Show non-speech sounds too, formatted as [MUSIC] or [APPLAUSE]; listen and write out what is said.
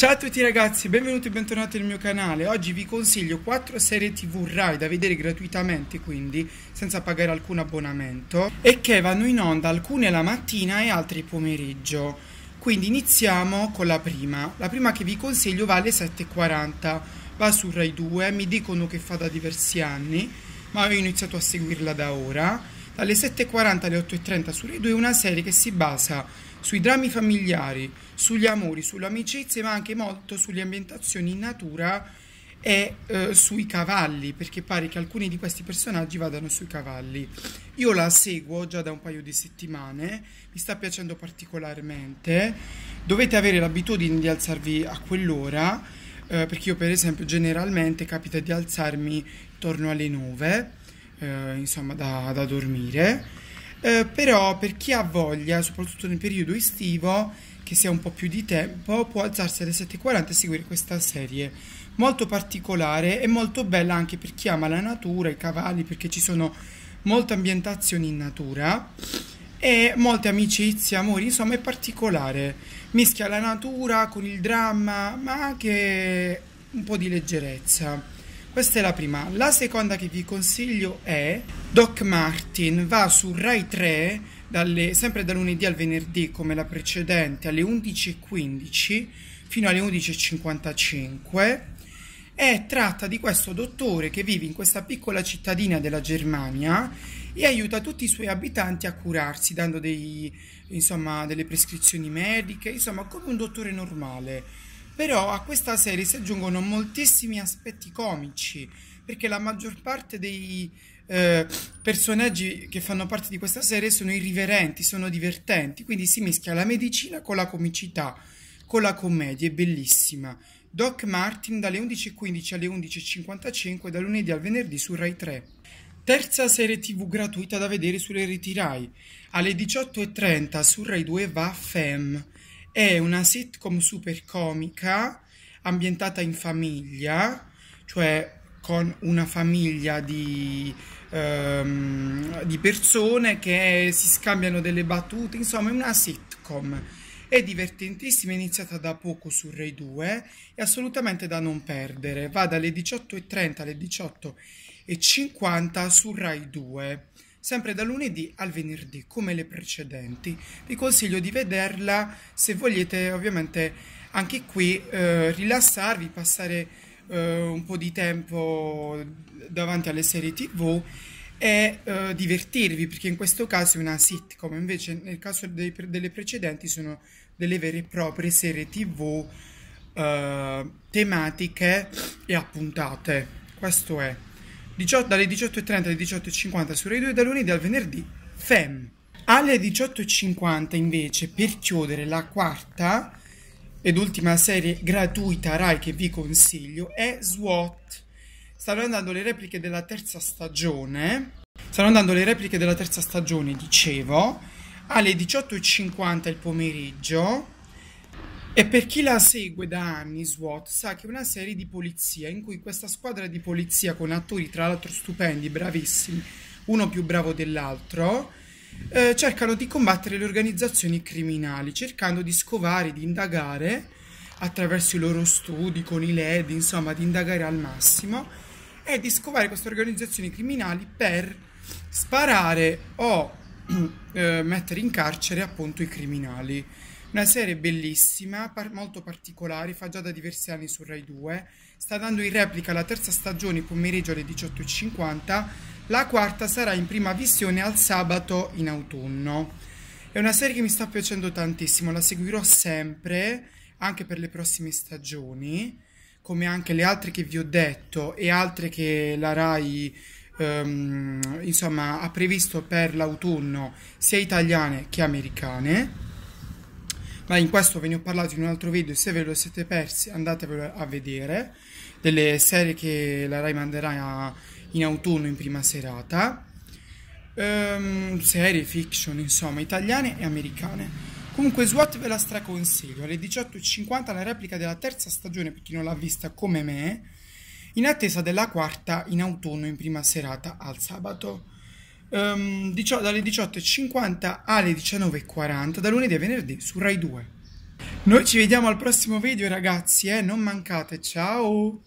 Ciao a tutti ragazzi, benvenuti e bentornati nel mio canale. Oggi vi consiglio 4 serie TV Rai da vedere gratuitamente, quindi senza pagare alcun abbonamento e che vanno in onda alcune la mattina e altre il pomeriggio. Quindi iniziamo con la prima. La prima che vi consiglio va alle 7,40. Va su Rai 2, mi dicono che fa da diversi anni, ma ho iniziato a seguirla da ora. Dalle 7,40 alle 8,30 su Rai 2 è una serie che si basa sui drammi familiari, sugli amori, sulle amicizie, ma anche molto sulle ambientazioni in natura e eh, sui cavalli, perché pare che alcuni di questi personaggi vadano sui cavalli. Io la seguo già da un paio di settimane, mi sta piacendo particolarmente. Dovete avere l'abitudine di alzarvi a quell'ora, eh, perché io per esempio generalmente capita di alzarmi intorno alle 9, eh, insomma da, da dormire eh, però per chi ha voglia, soprattutto nel periodo estivo, che si ha un po' più di tempo, può alzarsi alle 7.40 e seguire questa serie molto particolare e molto bella anche per chi ama la natura, i cavalli, perché ci sono molte ambientazioni in natura e molte amicizie, amori, insomma è particolare, mischia la natura con il dramma, ma anche un po' di leggerezza. Questa è la prima. La seconda che vi consiglio è Doc Martin, va su Rai 3 dalle, sempre da lunedì al venerdì come la precedente alle 11.15 fino alle 11.55 e tratta di questo dottore che vive in questa piccola cittadina della Germania e aiuta tutti i suoi abitanti a curarsi dando dei, insomma, delle prescrizioni mediche, insomma come un dottore normale però a questa serie si aggiungono moltissimi aspetti comici, perché la maggior parte dei eh, personaggi che fanno parte di questa serie sono irriverenti, sono divertenti, quindi si mischia la medicina con la comicità, con la commedia, è bellissima. Doc Martin dalle 11.15 alle 11.55 da lunedì al venerdì su Rai 3. Terza serie tv gratuita da vedere sulle reti Rai. Alle 18.30 su Rai 2 va Femme. È una sitcom super comica ambientata in famiglia, cioè con una famiglia di, um, di persone che si scambiano delle battute, insomma è una sitcom. È divertentissima, è iniziata da poco su Rai 2 è assolutamente da non perdere. Va dalle 18.30 alle 18.50 su Rai 2 sempre da lunedì al venerdì, come le precedenti. Vi consiglio di vederla se volete ovviamente anche qui eh, rilassarvi, passare eh, un po' di tempo davanti alle serie tv e eh, divertirvi, perché in questo caso è una sitcom, invece nel caso dei, delle precedenti sono delle vere e proprie serie tv eh, tematiche e appuntate. Questo è. 18, dalle 18.30 alle 18.50 su Rai 2 dal lunedì al venerdì FEM. Alle 18.50 invece per chiudere la quarta ed ultima serie gratuita Rai che vi consiglio è SWAT. Stanno andando le repliche della terza stagione. Stanno andando le repliche della terza stagione, dicevo, alle 18.50 il pomeriggio e per chi la segue da anni, SWAT sa che è una serie di polizia in cui questa squadra di polizia con attori tra l'altro stupendi, bravissimi, uno più bravo dell'altro, eh, cercano di combattere le organizzazioni criminali, cercando di scovare, di indagare attraverso i loro studi, con i LED, insomma, di indagare al massimo e di scovare queste organizzazioni criminali per sparare o [CLEARS THROAT] eh, mettere in carcere appunto i criminali. Una serie bellissima, par molto particolare, fa già da diversi anni su Rai 2. Sta dando in replica la terza stagione pomeriggio alle 18.50. La quarta sarà in prima visione al sabato in autunno. È una serie che mi sta piacendo tantissimo, la seguirò sempre, anche per le prossime stagioni, come anche le altre che vi ho detto e altre che la Rai ehm, insomma, ha previsto per l'autunno, sia italiane che americane ma in questo ve ne ho parlato in un altro video, se ve lo siete persi andatevelo a vedere, delle serie che la Rai manderà in autunno in prima serata, ehm, serie fiction insomma italiane e americane. Comunque SWAT ve la straconsiglio, alle 18.50 la replica della terza stagione per chi non l'ha vista come me, in attesa della quarta in autunno in prima serata al sabato um, dalle 18.50 alle 19.40 da lunedì a venerdì su Rai 2. Noi ci vediamo al prossimo video ragazzi, eh? non mancate, ciao!